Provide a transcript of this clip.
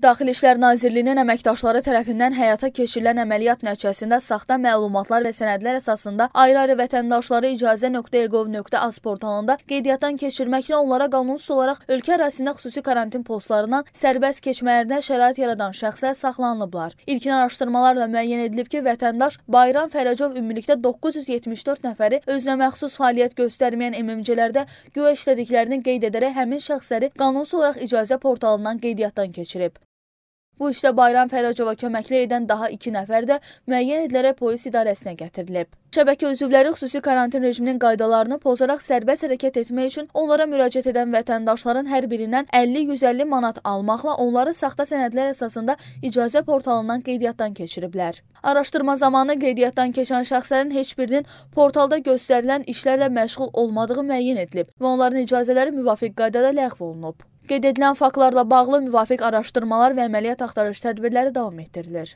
Daxili İşlər Nazirliyinin əməkdaşları tərəfindən həyata keçirilən əməliyyat nəticəsində saxta məlumatlar və sənədlər əsasında ayrı-ayrı vətəndaşları icazə.egov.az portalında qeydiyyatdan keçirməklə onlara qanunsuz olaraq ölkə ərazisində xüsusi karantin postlarından sərbəst keçmələrinə şərait yaradan şəxslər saxlanılıblar. İlkin araşdırmalarla müəyyən edilib ki, vətəndaş Bayram Fərəcov ümumilikdə 974 nəfəri özünə məxsus fəaliyyət göstərməyən MMC-lərdə güya işlədiklərini qeyd edərək həmin şəxsləri qanunsuz olaraq icazə portalından qeydiyyatdan keçirib. Bu işdə Bayram Fəracova köməkli edən daha iki nəfər də müəyyən edilərək polis idarəsinə gətirilib. Şəbəkə üzvləri xüsusi karantin rejiminin qaydalarını pozaraq sərbəst hərəkət etmək üçün onlara müraciət edən vətəndaşların hər birindən 50-150 manat almaqla onları saxta sənədlər əsasında icazə portalından qeydiyyatdan keçiriblər. Araşdırma zamanı qeydiyyatdan keçən şəxslərin heç birinin portalda göstərilən işlərlə məşğul olmadığı müəyyən edilib və onların icazələri müvafiq qaydada ləğv olunub. Qeyd edilən faktlarla bağlı müvafiq araşdırmalar və əməliyyat axtarış tədbirləri davam etdirilir.